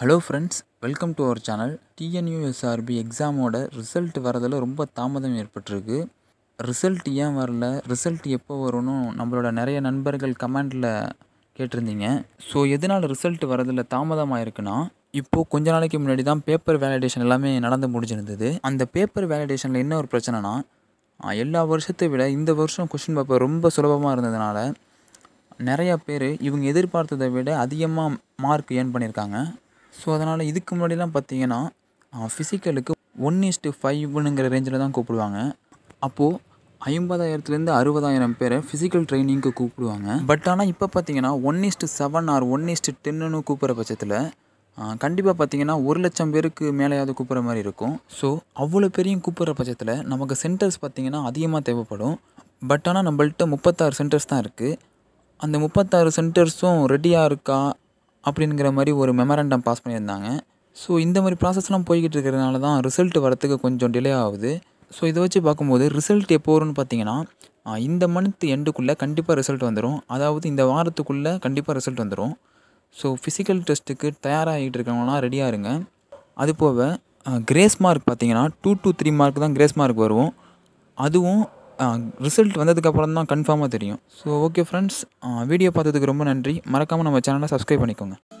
hello friends welcome to our channel TNUSRB எக்ஸாமோட result வரதில் ரொம்ப தாமதம் ஏற்பட்டிருக்கு ரிசல்ட் ஏன் வரல ரிசல்ட் எப்போ வரும்னு நம்மளோட நிறைய நண்பர்கள் கமெண்டில் கேட்டிருந்தீங்க ஸோ எதனால் ரிசல்ட் வரதில் தாமதமாக இருக்குன்னா இப்போது கொஞ்ச நாளைக்கு முன்னாடி தான் பேப்பர் வேலிடேஷன் எல்லாமே நடந்து முடிஞ்சிருந்தது அந்த பேப்பர் வேலிடேஷனில் என்ன ஒரு பிரச்சனைனா எல்லா வருஷத்தை விட இந்த வருஷம் கொஷின் பேப்பர் ரொம்ப சுலபமாக இருந்ததுனால நிறையா பேர் இவங்க எதிர்பார்த்ததை விட அதிகமாக மார்க் ஏர்ன் பண்ணியிருக்காங்க ஸோ அதனால் இதுக்கு முன்னாடிலாம் பார்த்தீங்கன்னா ஃபிசிக்கலுக்கு ஒன் இஸ்டு ஃபைவ்னுங்கிற ரேஞ்சில் தான் கூப்பிடுவாங்க அப்போது ஐம்பதாயிரத்துலேருந்து அறுபதாயிரம் பேரை ஃபிசிக்கல் ட்ரைனிங்க்கு கூப்பிடுவாங்க பட் ஆனால் இப்போ பார்த்தீங்கன்னா one is to seven or one is to டென்னுன்னு கூப்பிட்ற பட்சத்தில் கண்டிப்பாக பார்த்தீங்கன்னா ஒரு லட்சம் பேருக்கு மேலேயாவது கூப்பிட்ற மாதிரி இருக்கும் ஸோ அவ்வளோ பேரையும் கூப்பிட்ற பட்சத்தில் நமக்கு சென்டர்ஸ் பார்த்திங்கன்னா அதிகமாக தேவைப்படும் பட் ஆனால் நம்மள்கிட்ட முப்பத்தாறு சென்டர்ஸ் தான் இருக்குது அந்த முப்பத்தாறு சென்டர்ஸும் ரெடியாக இருக்கா அப்படிங்கிற மாதிரி ஒரு மெமரண்டம் பாஸ் பண்ணியிருந்தாங்க ஸோ இந்த மாதிரி ப்ராசஸ்லாம் போய்கிட்டு இருக்கிறதுனால தான் ரிசல்ட் வரத்துக்கு கொஞ்சம் டிலே ஆகுது ஸோ இதை வச்சு பார்க்கும்போது ரிசல்ட் எப்போ வரும்னு பார்த்தீங்கன்னா இந்த மந்த் எண்டுக்குள்ளே கண்டிப்பாக ரிசல்ட் வந்துடும் அதாவது இந்த வாரத்துக்குள்ளே கண்டிப்பாக ரிசல்ட் வந்துடும் ஸோ ஃபிசிக்கல் டெஸ்ட்டுக்கு தயாராகிட்டு இருக்கவங்களாம் ரெடியாக இருங்க அதுபோக கிரேஸ் மார்க் பார்த்தீங்கன்னா டூ டு த்ரீ மார்க் தான் கிரேஸ் மார்க் வருவோம் அதுவும் ரிசல்ட் வந்ததுக்கப்புறம் தான் கன்ஃபார்மாக தெரியும் ஸோ ஓகே ஃப்ரெண்ட்ஸ் வீடியோ பார்த்ததுக்கு ரொம்ப நன்றி மறக்காமல் நம்ம சேனலை சப்ஸ்கிரைப் பண்ணிக்கோங்க